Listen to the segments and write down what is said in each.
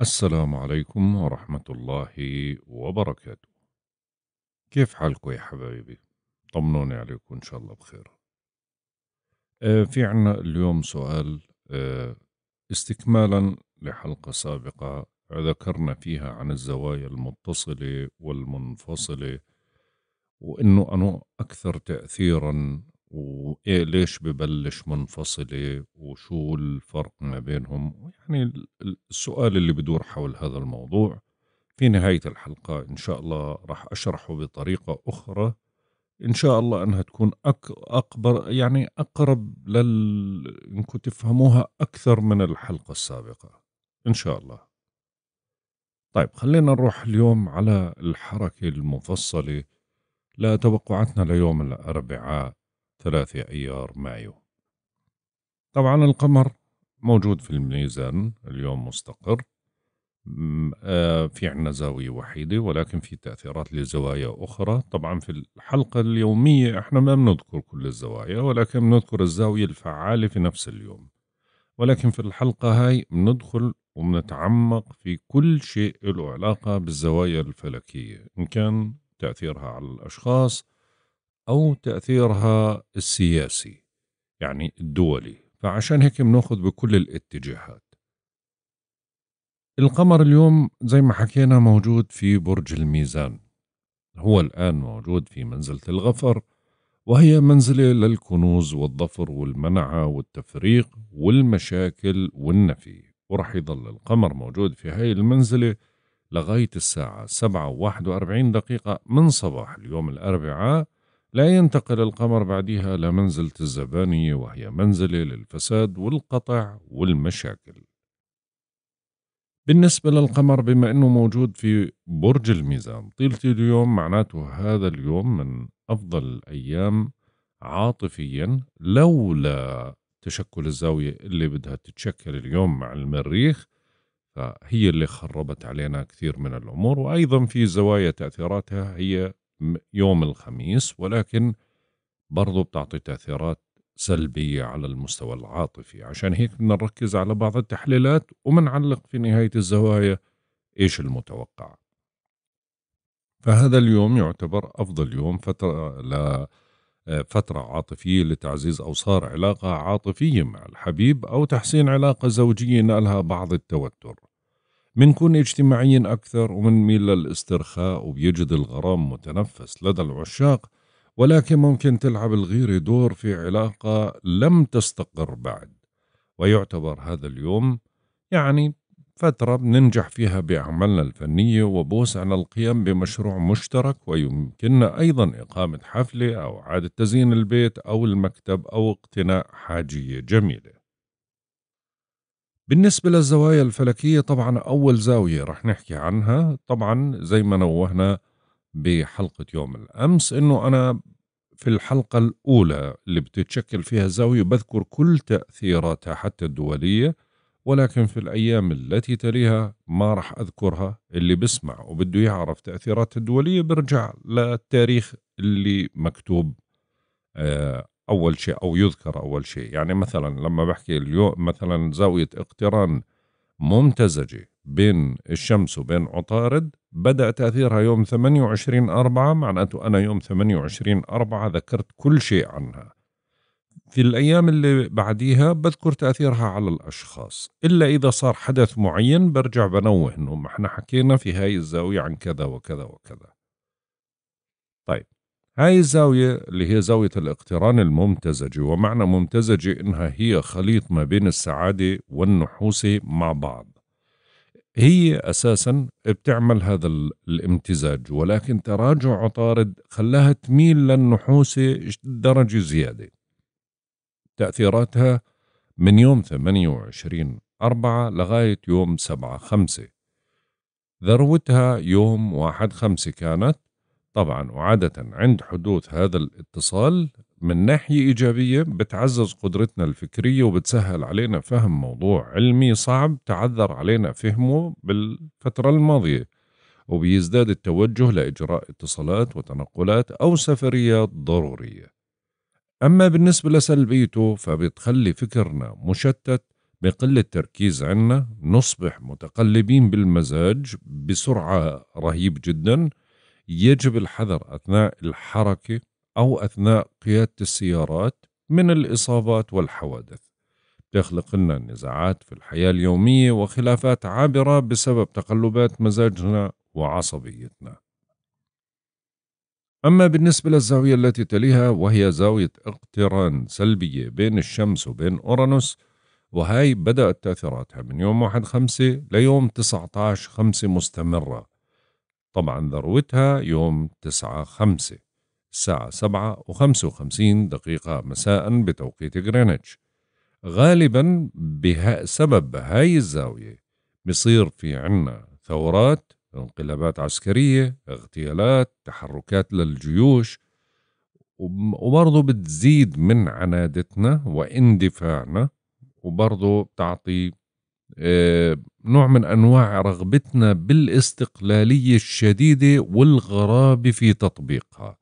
السلام عليكم ورحمة الله وبركاته كيف حالكم يا حبايبي طمنوني عليكم إن شاء الله بخير آه، في عنا اليوم سؤال آه، استكمالا لحلقة سابقة ذكرنا فيها عن الزوايا المتصلة والمنفصلة وأنه أنو أكثر تأثيرا وإيه ليش ببلش منفصلة وشو الفرق ما بينهم يعني السؤال اللي بدور حول هذا الموضوع في نهاية الحلقة إن شاء الله راح أشرحه بطريقة أخرى إن شاء الله أنها تكون أك أكبر يعني أقرب لل إنكم تفهموها أكثر من الحلقة السابقة إن شاء الله طيب خلينا نروح اليوم على الحركة المفصلة لتوقعاتنا ليوم الأربعاء 3 ايار مايو طبعا القمر موجود في الميزان اليوم مستقر آه، في عنا زاوية وحيدة ولكن في تأثيرات لزوايا أخرى طبعا في الحلقة اليومية احنا ما بنذكر كل الزوايا ولكن بنذكر الزاوية الفعالة في نفس اليوم ولكن في الحلقة هاي بندخل وبنتعمق في كل شيء له علاقة بالزوايا الفلكية إن كان تأثيرها على الأشخاص أو تأثيرها السياسي يعني الدولي فعشان هيك بناخذ بكل الاتجاهات القمر اليوم زي ما حكينا موجود في برج الميزان هو الآن موجود في منزلة الغفر وهي منزلة للكنوز والظفر والمنعة والتفريق والمشاكل والنفي ورح يضل القمر موجود في هاي المنزلة لغاية الساعة سبعة وواحد وأربعين دقيقة من صباح اليوم الأربعاء لا ينتقل القمر بعدها إلى منزلة الزبانية وهي منزلة للفساد والقطع والمشاكل بالنسبة للقمر بما أنه موجود في برج الميزان طيلة اليوم معناته هذا اليوم من أفضل الأيام عاطفيا لولا تشكل الزاوية اللي بدها تتشكل اليوم مع المريخ فهي اللي خربت علينا كثير من الأمور وأيضا في زوايا تأثيراتها هي يوم الخميس ولكن برضو بتعطي تأثيرات سلبية على المستوى العاطفي عشان هيك بدنا نركز على بعض التحليلات ومنعلق في نهاية الزوايا إيش المتوقع فهذا اليوم يعتبر أفضل يوم فترة لفترة آه، فترة عاطفية لتعزيز أوصار علاقة عاطفية مع الحبيب أو تحسين علاقة زوجية نالها بعض التوتر بنكون اجتماعيين أكثر وبنميل للاسترخاء وبيجد الغرام متنفس لدى العشاق ولكن ممكن تلعب الغيرة دور في علاقة لم تستقر بعد ويعتبر هذا اليوم يعني فترة بننجح فيها بأعمالنا الفنية وبوسعنا القيام بمشروع مشترك ويمكننا أيضا إقامة حفلة أو إعادة تزيين البيت أو المكتب أو اقتناء حاجية جميلة بالنسبة للزوايا الفلكية طبعا أول زاوية رح نحكي عنها طبعا زي ما نوهنا بحلقة يوم الأمس أنه أنا في الحلقة الأولى اللي بتتشكل فيها الزاوية بذكر كل تأثيراتها حتى الدولية ولكن في الأيام التي تليها ما رح أذكرها اللي بسمع وبده يعرف تأثيرات الدولية برجع للتاريخ اللي مكتوب آه، أول شيء أو يذكر أول شيء يعني مثلا لما بحكي اليوم مثلا زاوية اقتران ممتزجة بين الشمس وبين عطارد بدأ تأثيرها يوم 28 أربعة معناته أنا يوم 28 أربعة ذكرت كل شيء عنها في الأيام اللي بعديها بذكر تأثيرها على الأشخاص إلا إذا صار حدث معين برجع بنوه إنه إحنا حكينا في هاي الزاوية عن كذا وكذا وكذا طيب هاي الزاوية اللي هي زاوية الاقتران الممتزجي ومعنى ممتزجي إنها هي خليط ما بين السعادة والنحوسة مع بعض هي أساسا بتعمل هذا الامتزاج ولكن تراجع عطارد خلاها تميل للنحوسة درجة زيادة تأثيراتها من يوم 28 أربعة لغاية يوم سبعة خمسة ذروتها يوم واحد خمسة كانت طبعا وعادة عند حدوث هذا الاتصال من ناحية إيجابية بتعزز قدرتنا الفكرية وبتسهل علينا فهم موضوع علمي صعب تعذر علينا فهمه بالفترة الماضية وبيزداد التوجه لإجراء اتصالات وتنقلات أو سفريات ضرورية أما بالنسبة لسلبيته فبتخلي فكرنا مشتت بقل التركيز عنا نصبح متقلبين بالمزاج بسرعة رهيب جداً يجب الحذر أثناء الحركة أو أثناء قيادة السيارات من الإصابات والحوادث تخلق لنا نزاعات في الحياة اليومية وخلافات عابرة بسبب تقلبات مزاجنا وعصبيتنا أما بالنسبة للزاوية التي تليها وهي زاوية اقتران سلبية بين الشمس وبين أورانوس وهي بدأت تأثيراتها من يوم 1 خمسة ليوم 19 خمسة مستمرة طبعا ذروتها يوم 9 5 الساعة 7 و55 دقيقة مساء بتوقيت غرينتش غالبا بسبب هاي الزاوية بصير في عنا ثورات انقلابات عسكرية اغتيالات تحركات للجيوش وبرضه بتزيد من عنادتنا واندفاعنا وبرضه بتعطي آه، نوع من انواع رغبتنا بالاستقلاليه الشديده والغرابه في تطبيقها.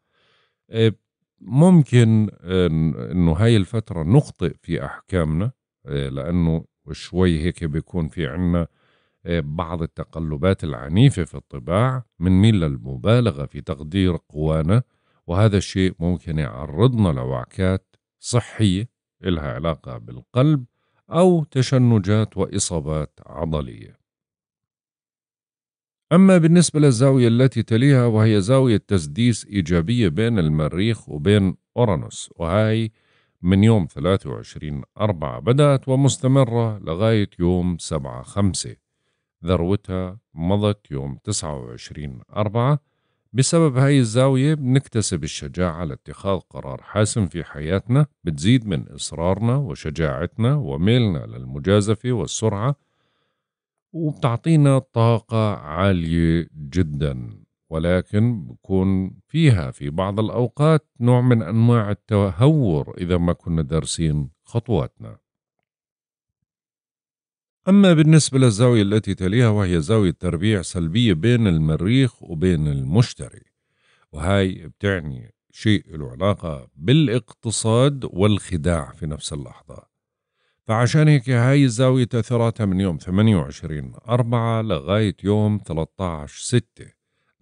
آه، ممكن آه، انه هاي الفتره نخطئ في احكامنا لانه شوي هيك بيكون في عنا بعض التقلبات العنيفه في الطباع بنميل للمبالغه في تقدير قوانا وهذا الشيء ممكن يعرضنا لوعكات صحيه إلها علاقة بالقلب أو تشنجات وإصابات عضلية. أما بالنسبة للزاوية التي تليها وهي زاوية تسديس إيجابية بين المريخ وبين أورانوس وهي من يوم 23 أربعة بدأت ومستمرة لغاية يوم 7 خمسة ذروتها مضت يوم 29 أربعة بسبب هاي الزاوية بنكتسب الشجاعة لاتخاذ قرار حاسم في حياتنا بتزيد من إصرارنا وشجاعتنا وميلنا للمجازفة والسرعة وبتعطينا طاقة عالية جدا ولكن بكون فيها في بعض الأوقات نوع من أنواع التهور إذا ما كنا دارسين خطواتنا أما بالنسبة للزاوية التي تليها وهي زاوية تربيع سلبية بين المريخ وبين المشتري وهاي بتعني شيء له علاقة بالاقتصاد والخداع في نفس اللحظة فعشان هيك هاي الزاوية تأثيراتها من يوم 28 أربعة لغاية يوم 13 ستة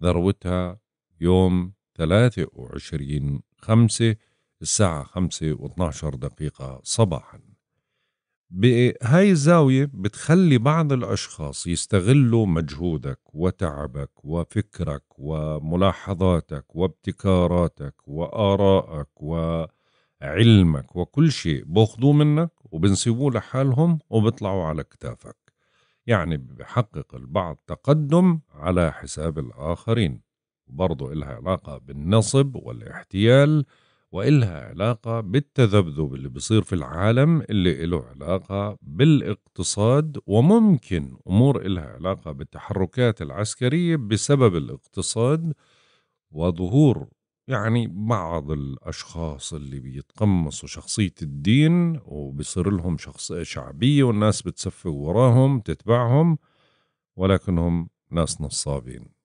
ذروتها يوم 23 خمسة الساعة خمسة و12 دقيقة صباحاً بهاي الزاوية بتخلي بعض الأشخاص يستغلوا مجهودك وتعبك وفكرك وملاحظاتك وابتكاراتك وآرائك وعلمك وكل شيء بأخذوه منك وبنسيبوه لحالهم وبيطلعوا على كتافك يعني بحقق البعض تقدم على حساب الآخرين برضو إلها علاقة بالنصب والاحتيال وإلها علاقة بالتذبذب اللي بيصير في العالم اللي له علاقة بالاقتصاد وممكن أمور إلها علاقة بالتحركات العسكرية بسبب الاقتصاد وظهور يعني بعض الأشخاص اللي بيتقمصوا شخصية الدين وبيصير لهم شخص شعبية والناس بتسفق وراهم تتبعهم ولكنهم ناس نصابين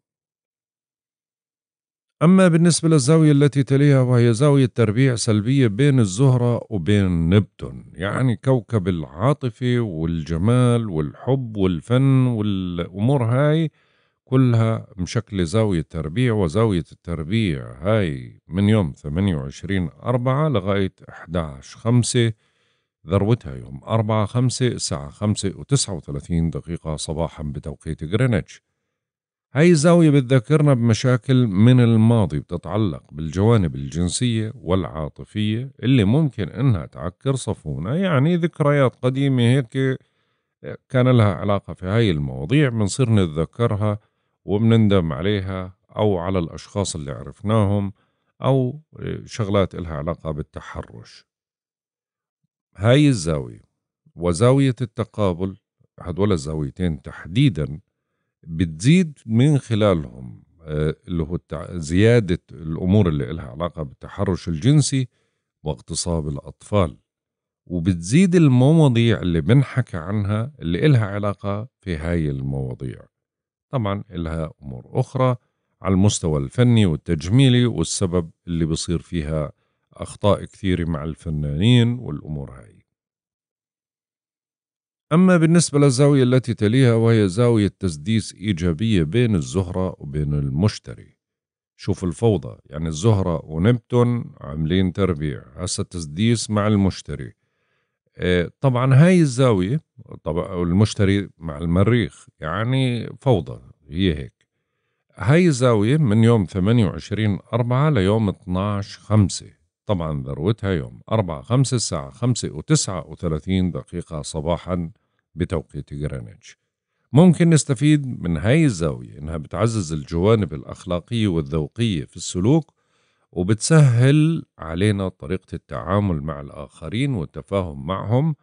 أما بالنسبة للزاوية التي تليها وهي زاوية تربيع سلبية بين الزهرة وبين نبتون يعني كوكب العاطفة والجمال والحب والفن والأمور هاي كلها مشكلة زاوية تربيع وزاوية التربيع هاي من يوم 28 أربعة لغاية 11 خمسة ذروتها يوم 4 5 الساعة 5 و39 دقيقة صباحا بتوقيت غرينتش هاي الزاوية بتذكرنا بمشاكل من الماضي بتتعلق بالجوانب الجنسية والعاطفية اللي ممكن إنها تعكر صفونا يعني ذكريات قديمة هيك آه، كان لها علاقة في هاي المواضيع بنصير نتذكرها وبنندم عليها أو على الأشخاص اللي عرفناهم أو آه، شغلات إلها علاقة بالتحرش هاي الزاوية وزاوية التقابل هدول الزاويتين تحديدا بتزيد من خلالهم آه، اللي هو زيادة الأمور اللي لها علاقة بالتحرش الجنسي واغتصاب الأطفال وبتزيد المواضيع اللي بنحكى عنها اللي إلها علاقة في هاي المواضيع طبعا إلها أمور أخرى على المستوى الفني والتجميلي والسبب اللي بصير فيها أخطاء كثيرة مع الفنانين والأمور هاي أما بالنسبة للزاوية التي تليها وهي زاوية تسديس إيجابية بين الزهرة وبين المشتري شوف الفوضى يعني الزهرة ونبتون عاملين تربيع هسا تسديس مع المشتري آه، طبعا هاي الزاوية طبعا المشتري مع المريخ يعني فوضى هي هيك هاي الزاوية من يوم 28 أربعة ليوم 12 خمسة طبعا ذروتها يوم 4 5 الساعة 5 و 39 دقيقة صباحا بتوقيت جرينتش ممكن نستفيد من هاي الزاوية إنها بتعزز الجوانب الأخلاقية والذوقية في السلوك وبتسهل علينا طريقة التعامل مع الآخرين والتفاهم معهم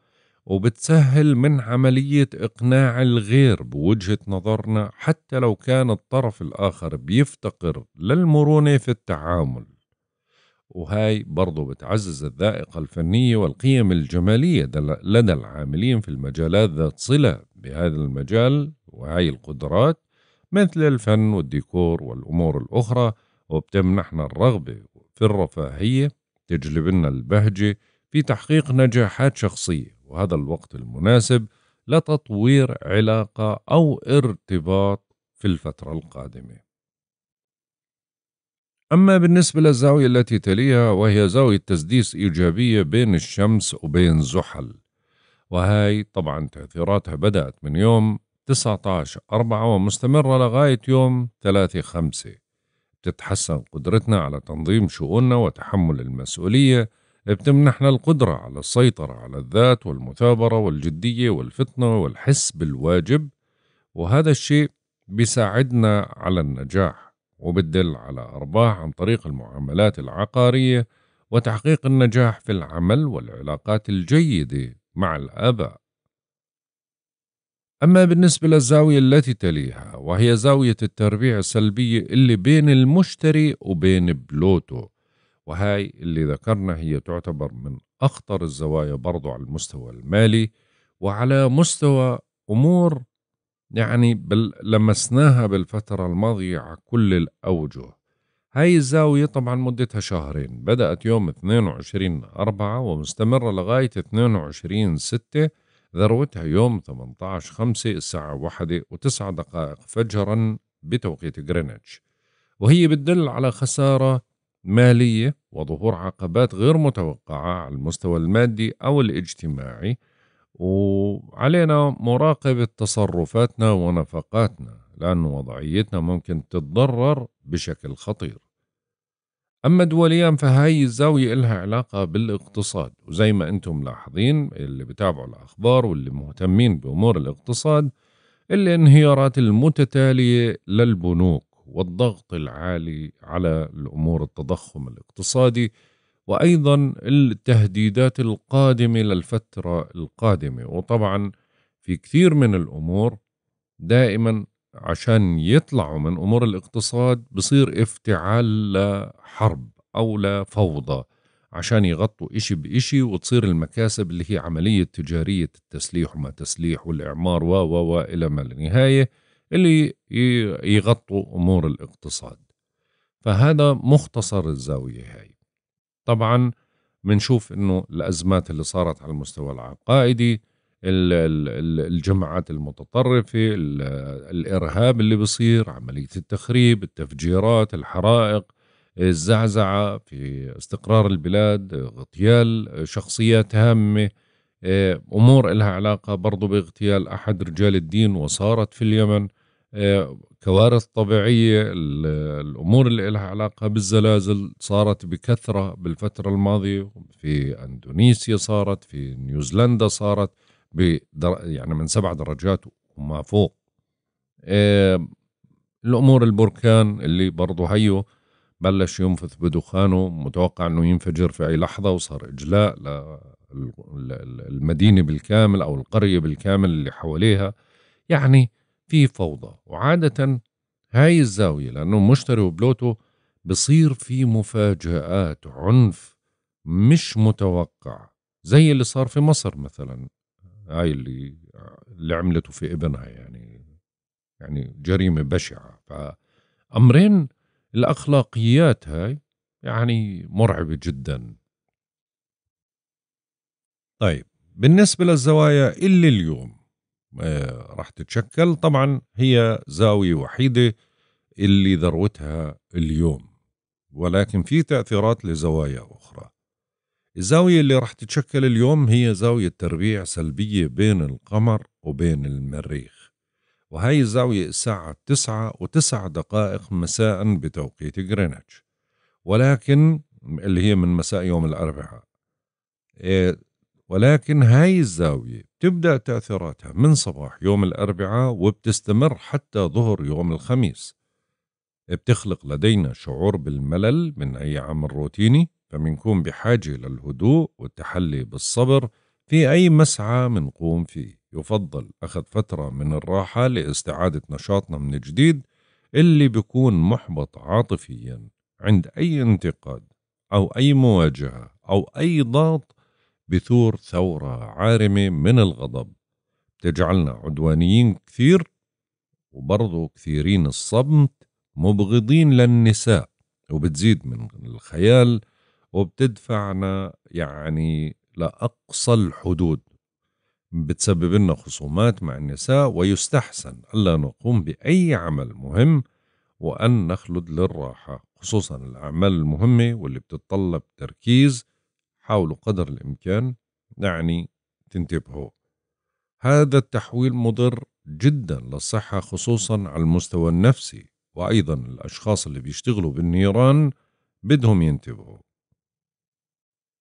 وبتسهل من عملية إقناع الغير بوجهة نظرنا حتى لو كان الطرف الآخر بيفتقر للمرونة في التعامل وهاي برضو بتعزز الذائقة الفنية والقيم الجمالية لدى العاملين في المجالات ذات صلة بهذا المجال وهاي القدرات مثل الفن والديكور والأمور الأخرى وبتمنحنا الرغبة في الرفاهية تجلب لنا البهجة في تحقيق نجاحات شخصية وهذا الوقت المناسب لتطوير علاقة أو ارتباط في الفترة القادمة أما بالنسبة للزاوية التي تليها وهي زاوية تسديس إيجابية بين الشمس وبين زحل وهي طبعا تأثيراتها بدأت من يوم 19 أربعة ومستمرة لغاية يوم 3 خمسة بتتحسن قدرتنا على تنظيم شؤوننا وتحمل المسؤولية بتمنحنا القدرة على السيطرة على الذات والمثابرة والجدية والفطنة والحس بالواجب وهذا الشيء بيساعدنا على النجاح وبتدل على أرباح عن طريق المعاملات العقارية وتحقيق النجاح في العمل والعلاقات الجيدة مع الآباء. أما بالنسبة للزاوية التي تليها وهي زاوية التربيع السلبية اللي بين المشتري وبين بلوتو وهاي اللي ذكرنا هي تعتبر من أخطر الزوايا برضو على المستوى المالي وعلى مستوى أمور يعني بل لمسناها بالفترة الماضية على كل الأوجه هاي الزاوية طبعا مدتها شهرين بدأت يوم 22 أربعة ومستمرة لغاية 22 ستة ذروتها يوم 18 خمسة الساعة واحدة وتسعة دقائق فجرا بتوقيت غرينتش وهي بتدل على خسارة مالية وظهور عقبات غير متوقعة على المستوى المادي أو الاجتماعي وعلينا مراقبة تصرفاتنا ونفقاتنا لأن وضعيتنا ممكن تتضرر بشكل خطير أما دوليا فهاي الزاوية إلها علاقة بالاقتصاد وزي ما أنتم ملاحظين اللي بتابعوا الأخبار واللي مهتمين بأمور الاقتصاد الانهيارات المتتالية للبنوك والضغط العالي على الأمور التضخم الاقتصادي وايضا التهديدات القادمه للفتره القادمه وطبعا في كثير من الامور دائما عشان يطلعوا من امور الاقتصاد بصير افتعال لحرب او لفوضى عشان يغطوا إشي بإشي وتصير المكاسب اللي هي عملية تجارية التسليح وما تسليح والإعمار و و و إلى ما لا نهاية اللي يغطوا أمور الاقتصاد فهذا مختصر الزاوية هاي طبعا بنشوف انه الازمات اللي صارت على المستوى العقائدي الجماعات المتطرفة الإرهاب اللي بصير عملية التخريب التفجيرات الحرائق الزعزعة في استقرار البلاد اغتيال شخصيات هامة آه، أمور لها علاقة برضو باغتيال أحد رجال الدين وصارت في اليمن آه، الكوارث الطبيعية الأمور اللي لها علاقة بالزلازل صارت بكثرة بالفترة الماضية في أندونيسيا صارت في نيوزيلندا صارت بدر... يعني من سبع درجات وما فوق إيه الأمور البركان اللي برضه هيو بلش ينفث بدخانه متوقع أنه ينفجر في أي لحظة وصار إجلاء للمدينة بالكامل أو القرية بالكامل اللي حواليها يعني في فوضى وعادة هاي الزاوية لأنه مشتري وبلوتو بصير في مفاجآت عنف مش متوقع زي اللي صار في مصر مثلا هاي اللي اللي عملته في ابنها يعني يعني جريمة بشعة فأمرين الأخلاقيات هاي يعني مرعبة جدا طيب بالنسبة للزوايا اللي اليوم آه، راح تتشكل طبعا هي زاوية وحيدة اللي ذروتها اليوم ولكن في تأثيرات لزوايا أخرى الزاوية اللي راح تتشكل اليوم هي زاوية تربيع سلبية بين القمر وبين المريخ وهي الزاوية الساعة تسعة وتسع دقائق مساء بتوقيت غرينتش ولكن اللي هي من مساء يوم الأربعاء آه، ولكن هاي الزاوية بتبدأ تأثيراتها من صباح يوم الأربعاء وبتستمر حتى ظهر يوم الخميس بتخلق لدينا شعور بالملل من أي عمل روتيني فمنكون بحاجة للهدوء والتحلي بالصبر في أي مسعى منقوم فيه يفضل أخذ فترة من الراحة لاستعادة نشاطنا من جديد اللي بيكون محبط عاطفيا عند أي انتقاد أو أي مواجهة أو أي ضغط بثور ثورة عارمة من الغضب بتجعلنا عدوانيين كثير وبرضو كثيرين الصمت مبغضين للنساء وبتزيد من الخيال وبتدفعنا يعني لأقصى الحدود بتسبب لنا خصومات مع النساء ويستحسن ألا نقوم بأي عمل مهم وأن نخلد للراحة خصوصا الأعمال المهمة واللي بتتطلب تركيز حاولوا قدر الإمكان يعني تنتبهوا هذا التحويل مضر جدا للصحة خصوصا على المستوى النفسي وأيضا الأشخاص اللي بيشتغلوا بالنيران بدهم ينتبهوا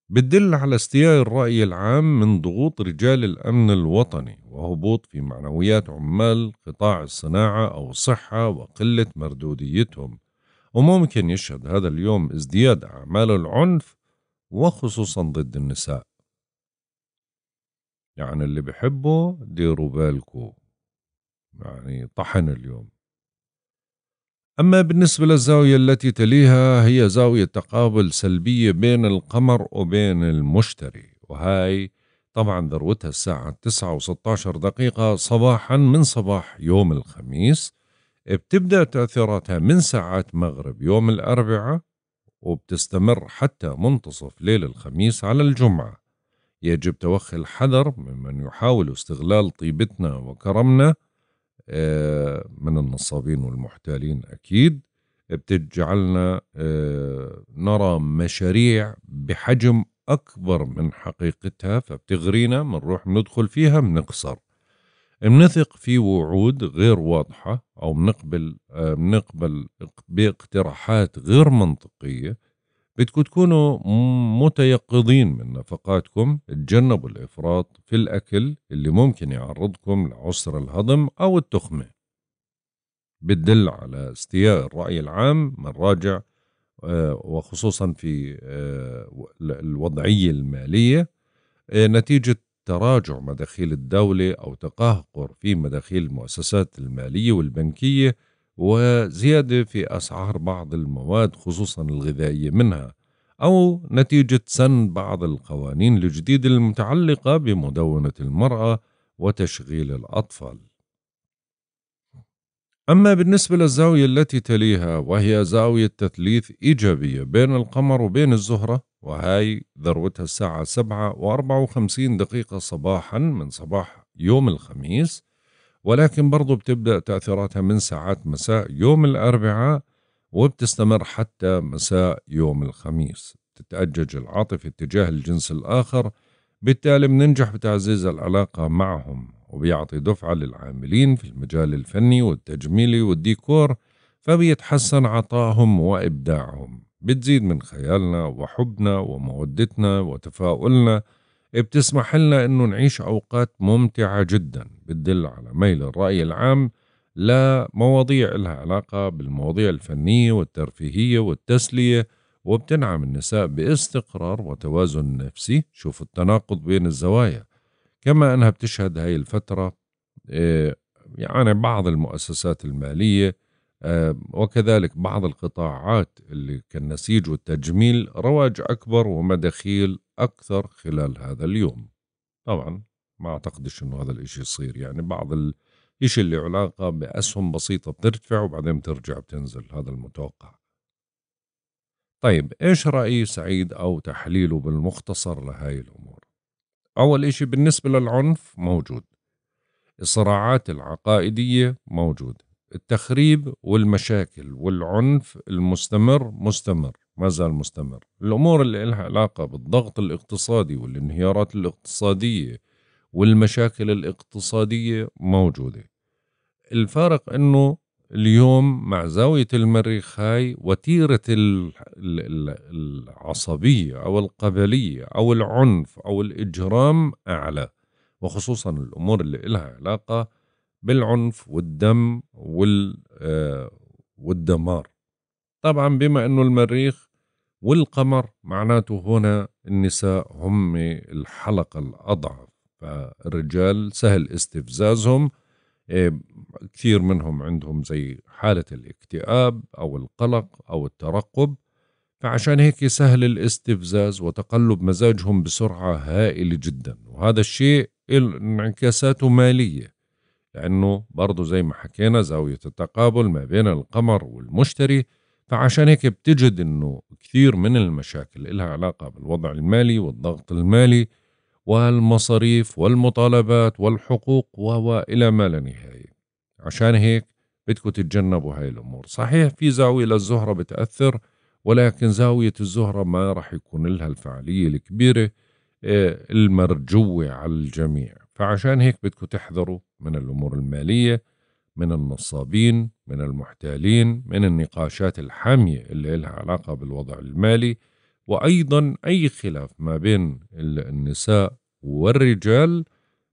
بتدل على استياء الرأي العام من ضغوط رجال الأمن الوطني وهبوط في معنويات عمال قطاع الصناعة أو الصحة وقلة مردوديتهم وممكن يشهد هذا اليوم ازدياد أعمال العنف وخصوصا ضد النساء يعني اللي بحبه ديروا بالكم يعني طحن اليوم أما بالنسبة للزاوية التي تليها هي زاوية تقابل سلبية بين القمر وبين المشتري وهاي طبعا ذروتها الساعة 9 و16 دقيقة صباحا من صباح يوم الخميس بتبدأ تأثيراتها من ساعات مغرب يوم الأربعاء وبتستمر حتى منتصف ليل الخميس على الجمعة يجب توخي الحذر ممن يحاول استغلال طيبتنا وكرمنا آه، من النصابين والمحتالين أكيد بتجعلنا آه، نرى مشاريع بحجم أكبر من حقيقتها فبتغرينا بنروح بندخل فيها بنخسر بنثق في وعود غير واضحة أو بنقبل بنقبل آه، باقتراحات غير منطقية بدكم تكونوا متيقظين من نفقاتكم تجنبوا الإفراط في الأكل اللي ممكن يعرضكم لعسر الهضم أو التخمة بتدل على استياء الرأي العام من راجع آه، وخصوصا في آه، الوضعية المالية نتيجة تراجع مداخيل الدولة أو تقهقر في مداخيل المؤسسات المالية والبنكية وزيادة في أسعار بعض المواد خصوصا الغذائية منها أو نتيجة سن بعض القوانين الجديدة المتعلقة بمدونة المرأة وتشغيل الأطفال. أما بالنسبة للزاوية التي تليها وهي زاوية تثليث إيجابية بين القمر وبين الزهرة وهاي ذروتها الساعة سبعة وأربعة وخمسين دقيقة صباحا من صباح يوم الخميس ولكن برضو بتبدأ تأثيراتها من ساعات مساء يوم الأربعاء وبتستمر حتى مساء يوم الخميس تتأجج العاطفة اتجاه الجنس الآخر بالتالي بننجح بتعزيز العلاقة معهم وبيعطي دفعة للعاملين في المجال الفني والتجميلي والديكور فبيتحسن عطاهم وإبداعهم بتزيد من خيالنا وحبنا ومودتنا وتفاؤلنا بتسمح لنا أنه نعيش أوقات ممتعة جدا بتدل على ميل الرأي العام لمواضيع لها علاقة بالمواضيع الفنية والترفيهية والتسلية وبتنعم النساء باستقرار وتوازن نفسي شوف التناقض بين الزوايا كما أنها بتشهد هاي الفترة آه، يعني بعض المؤسسات المالية آه، وكذلك بعض القطاعات اللي كان نسيج والتجميل رواج أكبر ومداخيل أكثر خلال هذا اليوم طبعا ما أعتقدش أنه هذا الإشي يصير يعني بعض الإشي اللي علاقة بأسهم بسيطة بترتفع وبعدين بترجع بتنزل هذا المتوقع طيب إيش رأي سعيد أو تحليله بالمختصر لهاي الأمور أول إشي بالنسبة للعنف موجود الصراعات العقائدية موجودة التخريب والمشاكل والعنف المستمر مستمر ما زال مستمر الأمور اللي لها علاقة بالضغط الاقتصادي والانهيارات الاقتصادية والمشاكل الاقتصادية موجودة الفارق أنه اليوم مع زاوية المريخ هاي وتيرة العصبية أو القبلية أو العنف أو الإجرام أعلى وخصوصا الأمور اللي لها علاقة بالعنف والدم وال آه، والدمار طبعا بما انه المريخ والقمر معناته هنا النساء هم الحلقه الاضعف فالرجال سهل استفزازهم آه، كثير منهم عندهم زي حاله الاكتئاب او القلق او الترقب فعشان هيك سهل الاستفزاز وتقلب مزاجهم بسرعه هائله جدا وهذا الشيء انعكاساته ماليه لأنه برضه زي ما حكينا زاوية التقابل ما بين القمر والمشتري فعشان هيك بتجد إنه كثير من المشاكل إلها علاقة بالوضع المالي والضغط المالي والمصاريف والمطالبات والحقوق وإلى ما لا نهاية عشان هيك بدكم تتجنبوا هاي الأمور صحيح في زاوية للزهرة بتأثر ولكن زاوية الزهرة ما راح يكون لها الفعالية الكبيرة آه، المرجوة على الجميع فعشان هيك بدكم تحذروا من الأمور المالية من النصابين من المحتالين من النقاشات الحامية اللي لها علاقة بالوضع المالي وأيضا أي خلاف ما بين النساء والرجال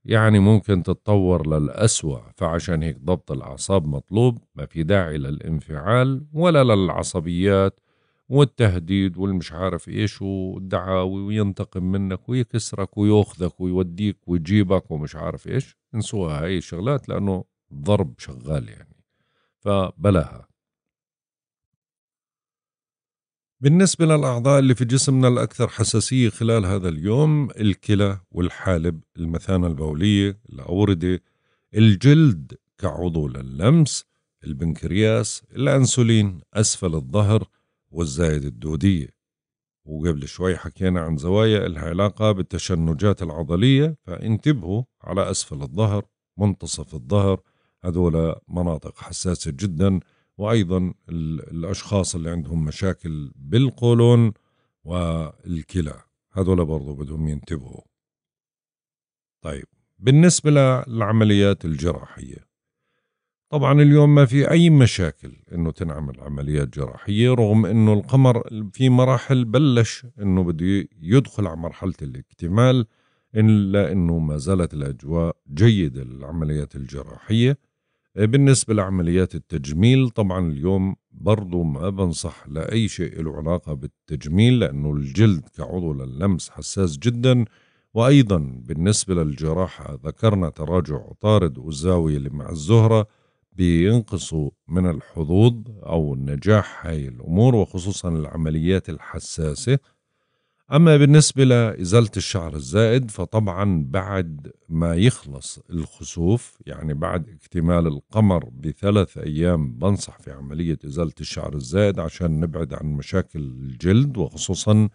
يعني ممكن تتطور للأسوأ فعشان هيك ضبط الأعصاب مطلوب ما في داعي للانفعال ولا للعصبيات والتهديد والمش عارف ايش والدعاوي وينتقم منك ويكسرك وياخذك ويوديك ويجيبك ومش عارف ايش انسوها هاي الشغلات لانه ضرب شغال يعني فبلاها بالنسبة للأعضاء اللي في جسمنا الأكثر حساسية خلال هذا اليوم الكلى والحالب المثانة البولية الأوردة الجلد كعضو للمس البنكرياس الأنسولين أسفل الظهر والزايد الدودية وقبل شوي حكينا عن زوايا لها علاقة بالتشنجات العضلية فانتبهوا على أسفل الظهر منتصف الظهر هذول مناطق حساسة جدا وأيضا الأشخاص اللي عندهم مشاكل بالقولون والكلى هذول برضو بدهم ينتبهوا طيب بالنسبة للعمليات الجراحية طبعا اليوم ما في أي مشاكل إنه تنعمل عمليات جراحية رغم إنه القمر في مراحل بلش إنه بده يدخل على مرحلة الاكتمال إلا إنه ما زالت الأجواء جيدة للعمليات الجراحية آه، بالنسبة لعمليات التجميل طبعا اليوم برضو ما بنصح لأي شيء له علاقة بالتجميل لأنه الجلد كعضو للمس حساس جدا وأيضا بالنسبة للجراحة ذكرنا تراجع عطارد والزاوية اللي مع الزهرة بينقصوا من الحظوظ أو النجاح هاي الأمور وخصوصا العمليات الحساسة أما بالنسبة لإزالة الشعر الزائد فطبعا بعد ما يخلص الخسوف يعني بعد اكتمال القمر بثلاث أيام بنصح في عملية إزالة الشعر الزائد عشان نبعد عن مشاكل الجلد وخصوصا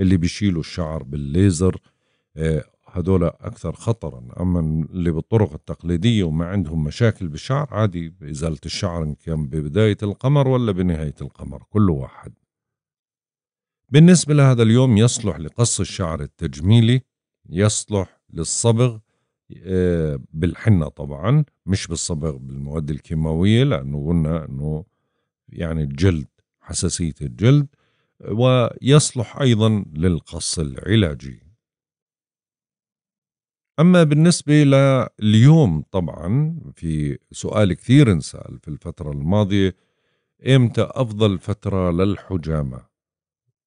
اللي بيشيلوا الشعر بالليزر آه، هذول اكثر خطرا اما اللي بالطرق التقليديه وما عندهم مشاكل بالشعر عادي ازاله الشعر ان كان ببدايه القمر ولا بنهايه القمر كل واحد بالنسبه لهذا اليوم يصلح لقص الشعر التجميلي يصلح للصبغ آه، بالحنة طبعا مش بالصبغ بالمواد الكيماوية لأنه قلنا أنه يعني الجلد حساسية الجلد ويصلح أيضا للقص العلاجي أما بالنسبة لليوم طبعا في سؤال كثير انسأل في الفترة الماضية إمتى أفضل فترة للحجامة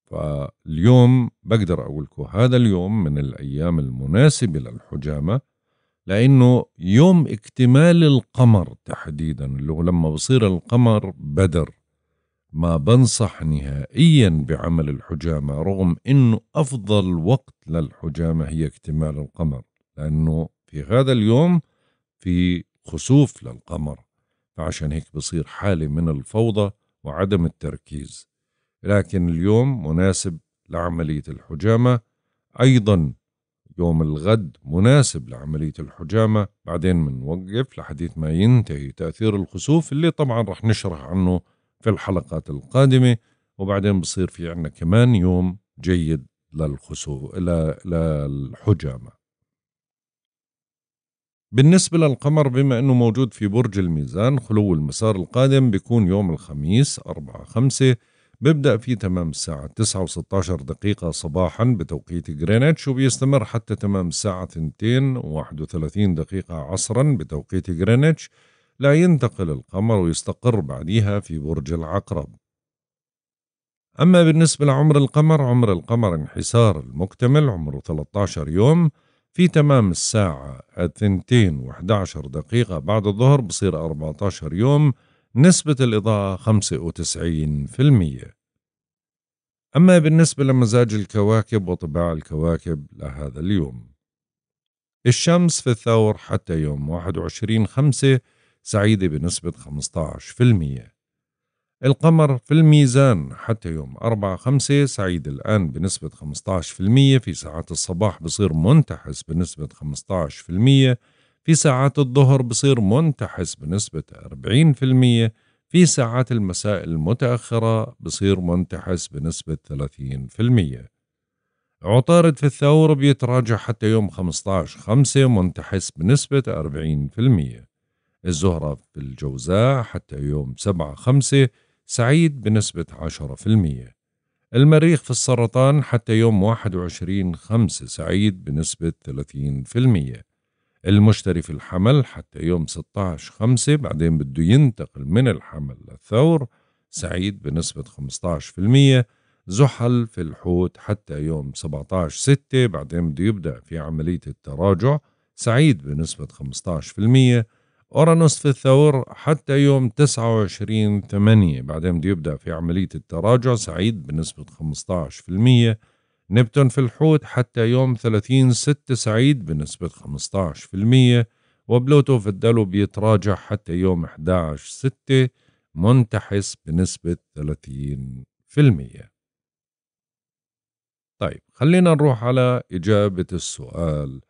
فاليوم بقدر أقول لكم هذا اليوم من الأيام المناسبة للحجامة لأنه يوم اكتمال القمر تحديدا اللي هو لما بصير القمر بدر ما بنصح نهائيا بعمل الحجامة رغم أنه أفضل وقت للحجامة هي اكتمال القمر لأنه في هذا اليوم في خسوف للقمر فعشان هيك بصير حالة من الفوضى وعدم التركيز لكن اليوم مناسب لعملية الحجامة أيضا يوم الغد مناسب لعملية الحجامة بعدين بنوقف لحديث ما ينتهي تأثير الخسوف اللي طبعا رح نشرح عنه في الحلقات القادمة وبعدين بصير في عنا كمان يوم جيد للخسوف للحجامة بالنسبة للقمر بما أنه موجود في برج الميزان خلو المسار القادم بيكون يوم الخميس أربعة خمسة بيبدأ في تمام الساعة تسعة وستاشر دقيقة صباحا بتوقيت جرينتش وبيستمر حتى تمام الساعة وواحد وثلاثين دقيقة عصرا بتوقيت جرينتش لا ينتقل القمر ويستقر بعديها في برج العقرب أما بالنسبة لعمر القمر عمر القمر انحسار المكتمل عمره 13 يوم في تمام الساعة الثنتين وحد عشر دقيقة بعد الظهر بصير 14 يوم نسبة الإضاءة 95% أما بالنسبة لمزاج الكواكب وطباع الكواكب لهذا اليوم الشمس في الثور حتى يوم 21 خمسة سعيدة بنسبة 15% القمر في الميزان حتى يوم 4 5 سعيد الآن بنسبة 15% في ساعات الصباح بصير منتحس بنسبة 15% في ساعات الظهر بصير منتحس بنسبة 40% في ساعات المساء المتأخرة بصير منتحس بنسبة 30% عطارد في الثور بيتراجع حتى يوم 15 5 منتحس بنسبة 40% الزهرة في الجوزاء حتى يوم 7 5 سعيد بنسبة 10% المريخ في السرطان حتى يوم 21 خمسة سعيد بنسبة 30% المشتري في الحمل حتى يوم 16 خمسة بعدين بده ينتقل من الحمل للثور سعيد بنسبة 15% زحل في الحوت حتى يوم 17 ستة بعدين بده يبدأ في عملية التراجع سعيد بنسبة أورانوس في الثور حتى يوم 29 8 بعدين بده يبدأ في عملية التراجع سعيد بنسبة 15% نبتون في الحوت حتى يوم 30 6 سعيد بنسبة 15% وبلوتو في الدلو بيتراجع حتى يوم 11 6 منتحس بنسبة 30% طيب خلينا نروح على إجابة السؤال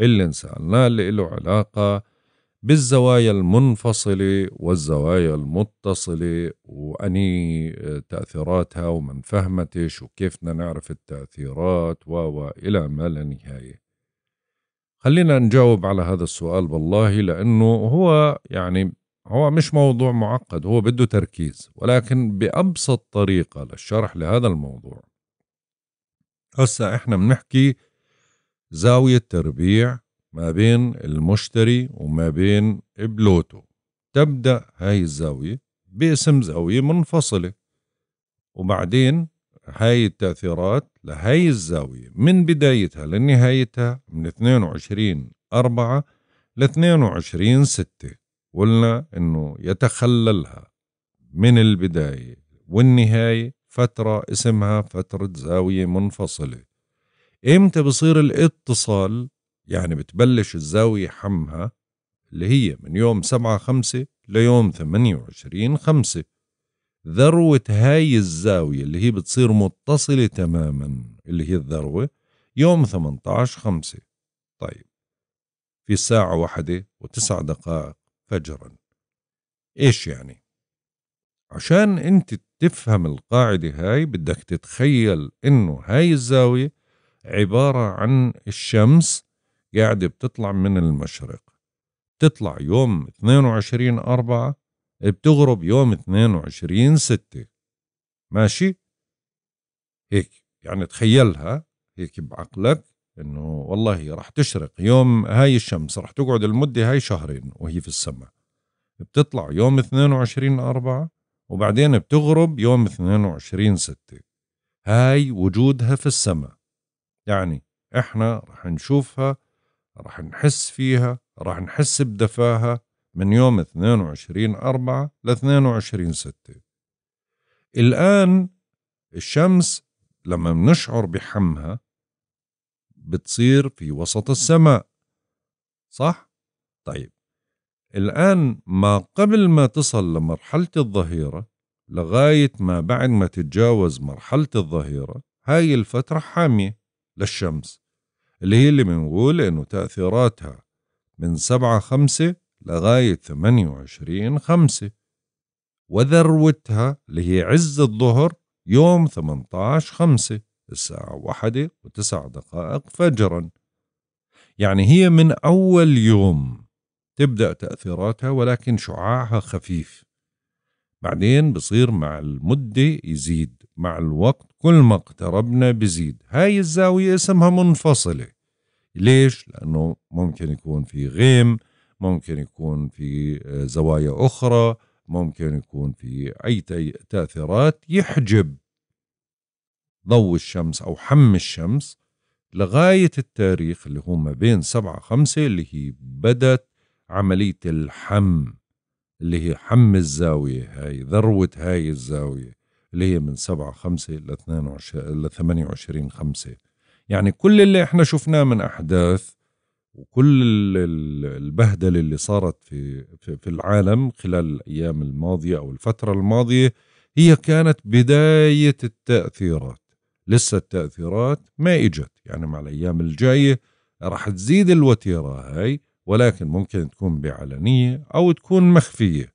اللي انسألناه اللي له علاقة بالزوايا المنفصلة والزوايا المتصلة وأني تأثيراتها ومن فهمتش وكيف بدنا نعرف التأثيرات وإلى ما لا نهاية خلينا نجاوب على هذا السؤال بالله لأنه هو يعني هو مش موضوع معقد هو بده تركيز ولكن بأبسط طريقة للشرح لهذا الموضوع هسا احنا بنحكي زاوية تربيع ما بين المشتري وما بين بلوتو تبدأ هاي الزاوية باسم زاوية منفصلة وبعدين هاي التأثيرات لهاي الزاوية من بدايتها لنهايتها من 22 أربعة ل 22 ستة قلنا إنه يتخللها من البداية والنهاية فترة اسمها فترة زاوية منفصلة إمتى بصير الاتصال يعني بتبلش الزاوية حمها اللي هي من يوم سبعة خمسة ليوم ثمانية وعشرين خمسة ذروة هاي الزاوية اللي هي بتصير متصلة تماما اللي هي الذروة يوم 18 خمسة طيب في الساعة واحدة وتسع دقائق فجرا إيش يعني؟ عشان أنت تفهم القاعدة هاي بدك تتخيل إنه هاي الزاوية عبارة عن الشمس قاعدة بتطلع من المشرق بتطلع يوم 22 أربعة بتغرب يوم 22 ستة ماشي هيك يعني تخيلها هيك بعقلك انه والله رح تشرق يوم هاي الشمس رح تقعد المدة هاي شهرين وهي في السماء بتطلع يوم 22 أربعة وبعدين بتغرب يوم 22 ستة هاي وجودها في السماء يعني احنا رح نشوفها راح نحس فيها راح نحس بدفاها من يوم 22 4 ل 22 6 الآن الشمس لما بنشعر بحمها بتصير في وسط السماء صح؟ طيب الآن ما قبل ما تصل لمرحلة الظهيرة لغاية ما بعد ما تتجاوز مرحلة الظهيرة هاي الفترة حامية للشمس اللي هي اللي بنقول إنه تأثيراتها من سبعة خمسة لغاية ثمانية وعشرين خمسة وذروتها اللي هي عز الظهر يوم 18 خمسة الساعة واحدة وتسع دقائق فجرا يعني هي من أول يوم تبدأ تأثيراتها ولكن شعاعها خفيف بعدين بصير مع المدة يزيد مع الوقت كل ما اقتربنا بزيد هاي الزاوية اسمها منفصلة ليش؟ لأنه ممكن يكون في غيم ممكن يكون في آه، زوايا أخرى ممكن يكون في أي تأثيرات يحجب ضوء الشمس أو حم الشمس لغاية التاريخ اللي هو ما بين سبعة خمسة اللي هي بدت عملية الحم اللي هي حم الزاوية هاي ذروة هاي الزاوية اللي هي من 7 5 ل 22 ل 28 5 يعني كل اللي احنا شفناه من احداث وكل البهدله اللي صارت في في العالم خلال الايام الماضيه او الفتره الماضيه هي كانت بدايه التاثيرات لسه التاثيرات ما اجت يعني مع الايام الجايه راح تزيد الوتيره هاي ولكن ممكن تكون بعلنيه او تكون مخفيه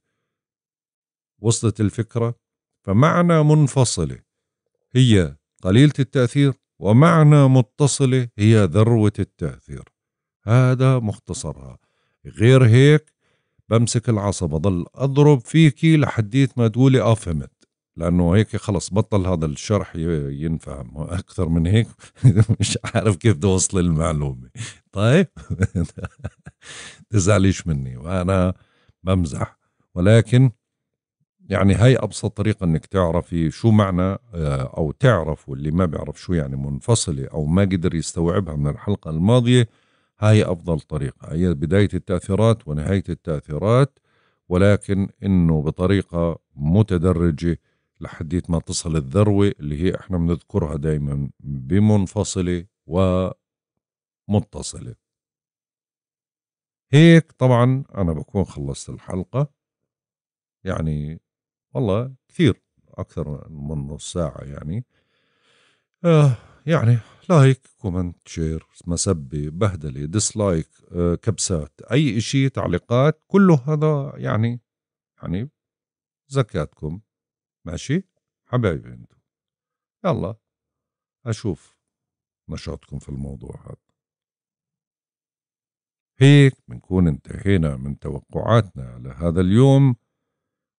وصلت الفكره فمعنى منفصلة هي قليلة التأثير ومعنى متصلة هي ذروة التأثير هذا مختصرها غير هيك بمسك العصا بضل أضرب فيكي لحديت ما تقولي آه فهمت لأنه هيك خلص بطل هذا الشرح ينفهم أكثر من هيك مش عارف كيف بدي أوصل المعلومة طيب تزعليش مني وأنا بمزح ولكن يعني هاي ابسط طريقه انك تعرفي شو معنى آه، او تعرف واللي ما بيعرف شو يعني منفصله او ما قدر يستوعبها من الحلقه الماضيه هاي افضل طريقه هي بدايه التاثيرات ونهايه التاثيرات ولكن انه بطريقه متدرجه لحديت ما تصل الذروه اللي هي احنا بنذكرها دائما بمنفصله ومتصله هيك طبعا انا بكون خلصت الحلقه يعني والله كثير أكثر من نص ساعة يعني آه يعني لايك كومنت شير مسبة بهدلة ديسلايك آه كبسات أي شيء تعليقات كله هذا يعني يعني زكاتكم ماشي حبايبي انتم يلا أشوف نشاطكم في الموضوع هذا هيك بنكون انتهينا من توقعاتنا لهذا اليوم